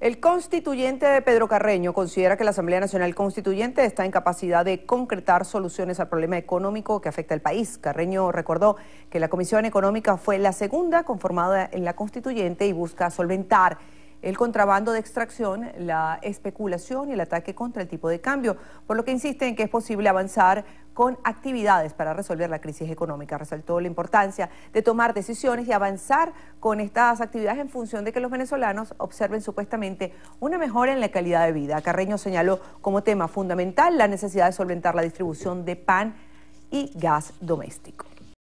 El constituyente de Pedro Carreño considera que la Asamblea Nacional Constituyente está en capacidad de concretar soluciones al problema económico que afecta al país. Carreño recordó que la Comisión Económica fue la segunda conformada en la constituyente y busca solventar el contrabando de extracción, la especulación y el ataque contra el tipo de cambio, por lo que insiste en que es posible avanzar con actividades para resolver la crisis económica. Resaltó la importancia de tomar decisiones y avanzar con estas actividades en función de que los venezolanos observen supuestamente una mejora en la calidad de vida. Carreño señaló como tema fundamental la necesidad de solventar la distribución de pan y gas doméstico.